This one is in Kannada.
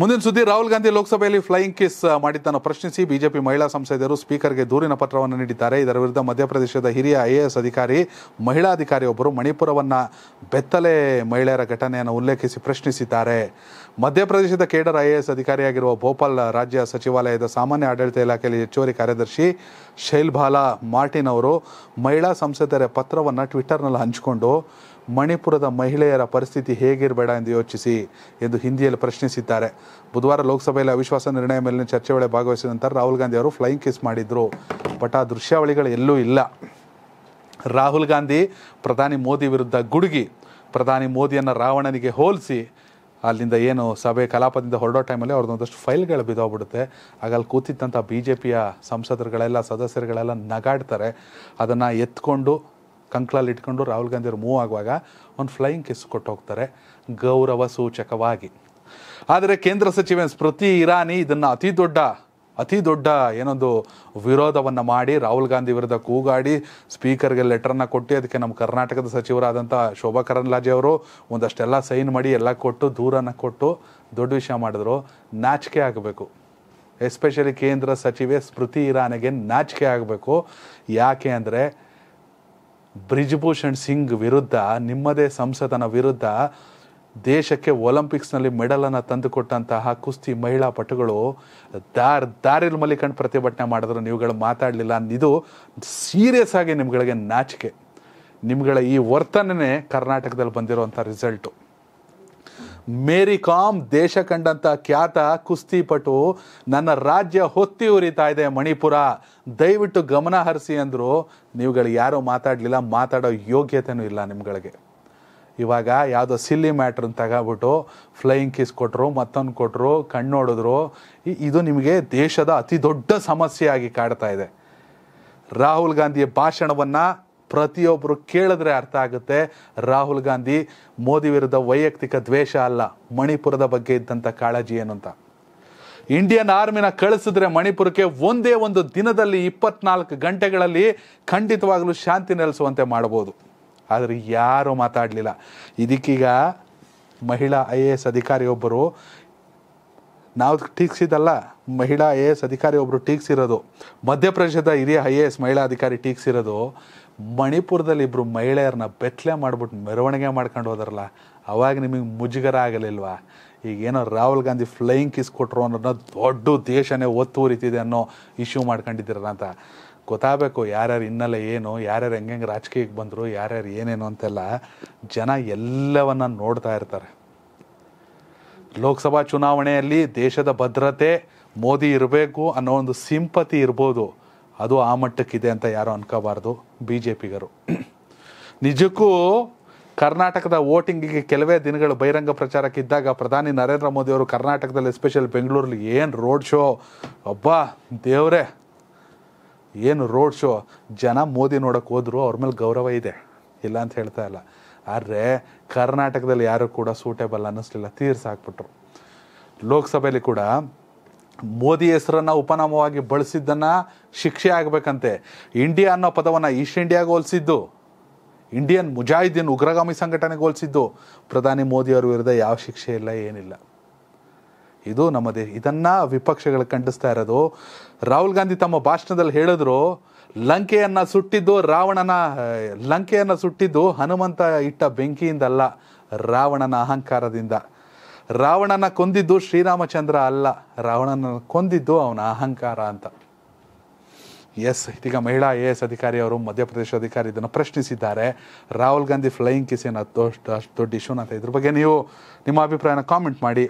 ಮುಂದಿನ ಸುದ್ದಿ ರಾಹುಲ್ ಗಾಂಧಿ ಲೋಕಸಭೆಯಲ್ಲಿ ಫ್ಲೈಯಿಂಗ್ ಕಿಸ್ ಮಾಡಿದ್ದನ್ನು ಪ್ರಶ್ನಿಸಿ ಬಿಜೆಪಿ ಮಹಿಳಾ ಸಂಸದರು ಸ್ಪೀಕರ್ಗೆ ದೂರಿನ ಪತ್ರವನ್ನು ನೀಡಿದ್ದಾರೆ ಇದರ ವಿರುದ್ಧ ಮಧ್ಯಪ್ರದೇಶದ ಹಿರಿಯ ಐಎಎಸ್ ಅಧಿಕಾರಿ ಮಹಿಳಾ ಅಧಿಕಾರಿಯೊಬ್ಬರು ಮಣಿಪುರವನ್ನು ಬೆತ್ತಲೆ ಮಹಿಳೆಯರ ಘಟನೆಯನ್ನು ಉಲ್ಲೇಖಿಸಿ ಪ್ರಶ್ನಿಸಿದ್ದಾರೆ ಮಧ್ಯಪ್ರದೇಶದ ಕೇಡರ್ ಐಎಎಸ್ ಅಧಿಕಾರಿಯಾಗಿರುವ ಭೋಪಾಲ್ ರಾಜ್ಯ ಸಚಿವಾಲಯದ ಸಾಮಾನ್ಯ ಆಡಳಿತ ಇಲಾಖೆಯಲ್ಲಿ ಹೆಚ್ಚುವರಿ ಕಾರ್ಯದರ್ಶಿ ಶೈಲ್ಬಾಲಾ ಮಾರ್ಟಿನ್ ಅವರು ಮಹಿಳಾ ಸಂಸದರ ಪತ್ರವನ್ನು ಟ್ವಿಟ್ಟರ್ನಲ್ಲಿ ಹಂಚಿಕೊಂಡು ಮಣಿಪುರದ ಮಹಿಳೆಯರ ಪರಿಸ್ಥಿತಿ ಹೇಗಿರಬೇಡ ಎಂದು ಯೋಚಿಸಿ ಎಂದು ಹಿಂದಿಯಲ್ಲಿ ಪ್ರಶ್ನಿಸಿದ್ದಾರೆ ಬುಧವಾರ ಲೋಕಸಭೆಯಲ್ಲಿ ಅವಿಶ್ವಾಸ ನಿರ್ಣಯ ಮೇಲಿನ ಚರ್ಚೆ ವೇಳೆ ಭಾಗವಹಿಸಿದ ನಂತರ ರಾಹುಲ್ ಗಾಂಧಿ ಅವರು ಫ್ಲೈಯಿಂಗ್ ಕಿಸ್ ಮಾಡಿದರು ಬಟ್ ಆ ದೃಶ್ಯಾವಳಿಗಳು ಎಲ್ಲೂ ಇಲ್ಲ ರಾಹುಲ್ ಗಾಂಧಿ ಪ್ರಧಾನಿ ಮೋದಿ ವಿರುದ್ಧ ಗುಡುಗಿ ಪ್ರಧಾನಿ ಮೋದಿಯನ್ನು ರಾವಣನಿಗೆ ಹೋಲಿಸಿ ಅಲ್ಲಿಂದ ಏನು ಸಭೆ ಕಲಾಪದಿಂದ ಹೊರಡೋ ಟೈಮಲ್ಲಿ ಅವ್ರದ್ದೊಂದಷ್ಟು ಫೈಲ್ಗಳು ಬಿದ್ದೋಗ್ಬಿಡುತ್ತೆ ಆಗ ಅಲ್ಲಿ ಕೂತಿದ್ದಂಥ ಬಿ ಜೆ ಪಿಯ ಸಂಸದರುಗಳೆಲ್ಲ ಸದಸ್ಯರುಗಳೆಲ್ಲ ನಗಾಡ್ತಾರೆ ಅದನ್ನು ಎತ್ಕೊಂಡು ಕಂಕ್ಳಲ್ಲಿ ಇಟ್ಕೊಂಡು ರಾಹುಲ್ ಗಾಂಧಿ ಅವರು ಮೂವ್ ಆಗುವಾಗ ಒಂದು ಫ್ಲೈಯಿಂಗ್ ಕಿಸ್ ಕೊಟ್ಟು ಹೋಗ್ತಾರೆ ಗೌರವ ಸೂಚಕವಾಗಿ ಆದರೆ ಕೇಂದ್ರ ಸಚಿವೆ ಸ್ಮೃತಿ ಇರಾನಿ ಇದನ್ನು ಅತಿ ದೊಡ್ಡ ಅತಿ ದೊಡ್ಡ ಏನೊಂದು ವಿರೋಧವನ್ನು ಮಾಡಿ ರಾಹುಲ್ ಗಾಂಧಿ ವಿರುದ್ಧ ಕೂಗಾಡಿ ಸ್ಪೀಕರ್ಗೆ ಲೆಟರನ್ನು ಕೊಟ್ಟು ಅದಕ್ಕೆ ನಮ್ಮ ಕರ್ನಾಟಕದ ಸಚಿವರಾದಂಥ ಶೋಭಾ ಕರಂದ್ಲಾಜೆ ಅವರು ಒಂದಷ್ಟೆಲ್ಲ ಸೈನ್ ಮಾಡಿ ಎಲ್ಲ ಕೊಟ್ಟು ದೂರನ್ನು ಕೊಟ್ಟು ದೊಡ್ಡ ವಿಷಯ ಮಾಡಿದ್ರು ನಾಚಿಕೆ ಆಗಬೇಕು ಎಸ್ಪೆಷಲಿ ಕೇಂದ್ರ ಸಚಿವೆ ಸ್ಮೃತಿ ಇರಾನಿಗೆ ನಾಚಿಕೆ ಆಗಬೇಕು ಯಾಕೆ ಅಂದರೆ ಬ್ರಿಜ್ಭೂಷಣ್ ಸಿಂಗ್ ವಿರುದ್ಧ ನಿಮ್ಮದೇ ಸಂಸದನ ವಿರುದ್ಧ ದೇಶಕ್ಕೆ ಒಲಿಂಪಿಕ್ಸ್ನಲ್ಲಿ ಮೆಡಲನ್ನು ತಂದುಕೊಟ್ಟಂತಹ ಕುಸ್ತಿ ಮಹಿಳಾ ಪಟುಗಳು ದಾರ್ ದಾರಿಲ್ ಮಲಿಕಂಡು ಪ್ರತಿಭಟನೆ ಮಾಡಿದ್ರು ನೀವುಗಳು ಮಾತಾಡಲಿಲ್ಲ ಇದು ಸೀರಿಯಸ್ ಆಗಿ ನಿಮ್ಗಳಿಗೆ ನಾಚಿಕೆ ನಿಮ್ಗಳ ಈ ವರ್ತನೆ ಕರ್ನಾಟಕದಲ್ಲಿ ಬಂದಿರುವಂಥ ರಿಸಲ್ಟು ಮೇರಿ ಕಾಮ್ ದೇಶ ಕಂಡಂಥ ಖ್ಯಾತ ಕುಸ್ತಿಪಟು ನನ್ನ ರಾಜ್ಯ ಹೊತ್ತಿ ಉರಿತಾ ಇದೆ ಮಣಿಪುರ ದಯವಿಟ್ಟು ಗಮನ ಹರಿಸಿ ಅಂದರು ನೀವುಗಳು ಯಾರೂ ಮಾತಾಡಲಿಲ್ಲ ಮಾತಾಡೋ ಯೋಗ್ಯತೆಯೂ ಇಲ್ಲ ನಿಮ್ಗಳಿಗೆ ಇವಾಗ ಯಾವುದೋ ಸಿಲ್ಲಿ ಮ್ಯಾಟ್ರನ್ನ ತಗೋಬಿಟ್ಟು ಫ್ಲೈಯಿಂಗ್ ಕೀಸ್ ಕೊಟ್ಟರು ಮತ್ತೊಂದು ಕೊಟ್ಟರು ಕಣ್ಣು ನೋಡಿದ್ರು ಇದು ನಿಮಗೆ ದೇಶದ ಅತಿ ದೊಡ್ಡ ಸಮಸ್ಯೆಯಾಗಿ ಕಾಡ್ತಾ ಇದೆ ರಾಹುಲ್ ಗಾಂಧಿಯ ಭಾಷಣವನ್ನು ಪ್ರತಿಯೊಬ್ಬರು ಕೇಳಿದ್ರೆ ಅರ್ಥ ಆಗುತ್ತೆ ರಾಹುಲ್ ಗಾಂಧಿ ಮೋದಿ ವಿರುದ್ಧ ವೈಯಕ್ತಿಕ ದ್ವೇಷ ಅಲ್ಲ ಮಣಿಪುರದ ಬಗ್ಗೆ ಇದ್ದಂಥ ಕಾಳಜಿ ಏನು ಅಂತ ಇಂಡಿಯನ್ ಆರ್ಮಿನ ಕಳಿಸಿದ್ರೆ ಮಣಿಪುರಕ್ಕೆ ಒಂದೇ ಒಂದು ದಿನದಲ್ಲಿ ಇಪ್ಪತ್ನಾಲ್ಕು ಗಂಟೆಗಳಲ್ಲಿ ಖಂಡಿತವಾಗಲೂ ಶಾಂತಿ ನೆಲೆಸುವಂತೆ ಮಾಡಬಹುದು ಆದರೆ ಯಾರೂ ಮಾತಾಡಲಿಲ್ಲ ಇದಕ್ಕೀಗ ಮಹಿಳಾ ಐ ಎ ಎಸ್ ಅಧಿಕಾರಿಯೊಬ್ಬರು ನಾವು ಟೀಕ್ಸಿದ್ದಲ್ಲ ಮಹಿಳಾ ಐ ಎ ಎಸ್ ಅಧಿಕಾರಿ ಒಬ್ಬರು ಟೀಕ್ಸಿರೋದು ಮಧ್ಯಪ್ರದೇಶದ ಹಿರಿಯ ಐ ಎ ಎಸ್ ಮಹಿಳಾ ಅಧಿಕಾರಿ ಟೀಕ್ಸಿರೋದು ಮಣಿಪುರದಲ್ಲಿ ಇಬ್ಬರು ಮಹಿಳೆಯರನ್ನ ಬೆತ್ತಲೆ ಮಾಡಿಬಿಟ್ಟು ಮೆರವಣಿಗೆ ಮಾಡ್ಕೊಂಡು ಹೋದ್ರಲ್ಲ ಅವಾಗ ನಿಮಗೆ ಮುಜುಗರ ಆಗಲಿಲ್ವಾ ಏನೋ ರಾಹುಲ್ ಗಾಂಧಿ ಫ್ಲೈಯಿಂಗ್ ಕಿಸ್ ಕೊಟ್ಟರು ಅನ್ನೋದನ್ನ ದೊಡ್ಡ ದೇಶನೇ ಉರಿತಿದೆ ಅನ್ನೋ ಇಶ್ಯೂ ಮಾಡ್ಕೊಂಡಿದ್ದೀರಲ್ಲ ಅಂತ ಗೊತ್ತಾಗಬೇಕು ಯಾರ್ಯಾರು ಹಿನ್ನೆಲೆ ಏನು ಯಾರ್ಯಾರು ಹೆಂಗೆ ರಾಜಕೀಯಕ್ಕೆ ಬಂದರು ಯಾರ್ಯಾರು ಏನೇನು ಅಂತೆಲ್ಲ ಜನ ಎಲ್ಲವನ್ನ ನೋಡ್ತಾ ಇರ್ತಾರೆ ಲೋಕಸಭಾ ಚುನಾವಣೆಯಲ್ಲಿ ದೇಶದ ಭದ್ರತೆ ಮೋದಿ ಇರಬೇಕು ಅನ್ನೋ ಒಂದು ಸಿಂಪತಿ ಇರ್ಬೋದು ಅದು ಆ ಮಟ್ಟಕ್ಕಿದೆ ಅಂತ ಯಾರು ಅನ್ಕೋಬಾರ್ದು ಬಿ ಜೆ ಪಿಗರು ನಿಜಕ್ಕೂ ಕರ್ನಾಟಕದ ವೋಟಿಂಗಿಗೆ ಕೆಲವೇ ದಿನಗಳು ಬಹಿರಂಗ ಪ್ರಚಾರಕ್ಕಿದ್ದಾಗ ಪ್ರಧಾನಿ ನರೇಂದ್ರ ಮೋದಿ ಅವರು ಕರ್ನಾಟಕದಲ್ಲಿ ಎಸ್ಪೆಷಲ್ ಬೆಂಗಳೂರಲ್ಲಿ ಏನು ರೋಡ್ ಶೋ ಒಬ್ಬ ದೇವರೇ ಏನು ರೋಡ್ ಶೋ ಜನ ಮೋದಿ ನೋಡೋಕ್ಕೆ ಹೋದರೂ ಅವ್ರ ಮೇಲೆ ಗೌರವ ಇದೆ ಇಲ್ಲ ಅಂತ ಹೇಳ್ತಾ ಇಲ್ಲ ಆದರೆ ಕರ್ನಾಟಕದಲ್ಲಿ ಯಾರೂ ಕೂಡ ಸೂಟೇಬಲ್ ಅನ್ನಿಸ್ಲಿಲ್ಲ ತೀರ್ಸಾಕ್ಬಿಟ್ರು ಲೋಕಸಭೆಯಲ್ಲಿ ಕೂಡ ಮೋದಿ ಹೆಸರನ್ನು ಉಪನಾಮವಾಗಿ ಬಳಸಿದ್ದನ್ನು ಶಿಕ್ಷೆ ಆಗಬೇಕಂತೆ ಇಂಡಿಯಾ ಅನ್ನೋ ಪದವನ್ನು ಈಸ್ಟ್ ಇಂಡಿಯಾಗೆ ಹೋಲಿಸಿದ್ದು ಇಂಡಿಯನ್ ಮುಜಾಹಿದ್ದೀನ್ ಉಗ್ರಗಾಮಿ ಸಂಘಟನೆಗೆ ಹೋಲಿಸಿದ್ದು ಪ್ರಧಾನಿ ಮೋದಿಯವ್ರ ವಿರುದ್ಧ ಯಾವ ಶಿಕ್ಷೆ ಇಲ್ಲ ಏನಿಲ್ಲ ಇದು ನಮ್ಮದೇ ಇದನ್ನು ವಿಪಕ್ಷಗಳು ಖಂಡಿಸ್ತಾ ಇರೋದು ರಾಹುಲ್ ಗಾಂಧಿ ತಮ್ಮ ಭಾಷಣದಲ್ಲಿ ಹೇಳಿದ್ರು ಲಂಕೆಯನ್ನು ಸುಟ್ಟಿದ್ದು ರಾವಣನ ಲಂಕೆಯನ್ನು ಸುಟ್ಟಿದ್ದು ಹನುಮಂತ ಇಟ್ಟ ಬೆಂಕಿಯಿಂದಲ್ಲ ರಾವಣನ ಅಹಂಕಾರದಿಂದ ರಾವಣನ ಕೊಂದಿದ್ದು ಶ್ರೀರಾಮಚಂದ್ರ ಅಲ್ಲ ರಾವಣನ ಕೊಂದಿದ್ದು ಅವನ ಅಹಂಕಾರ ಅಂತ ಎಸ್ ಇದೀಗ ಮಹಿಳಾ ಎ ಎಸ್ ಅವರು ಮಧ್ಯಪ್ರದೇಶ ಅಧಿಕಾರಿ ಇದನ್ನು ಪ್ರಶ್ನಿಸಿದ್ದಾರೆ ರಾಹುಲ್ ಗಾಂಧಿ ಫ್ಲೈಯಿಂಗ್ ಕಿಸ್ ಏನು ಅಷ್ಟು ದೊಡ್ಡ ಇಶ್ಯೂನ ಅಂತ ಇದ್ರ ಬಗ್ಗೆ ನೀವು ನಿಮ್ಮ ಅಭಿಪ್ರಾಯನ ಕಾಮೆಂಟ್ ಮಾಡಿ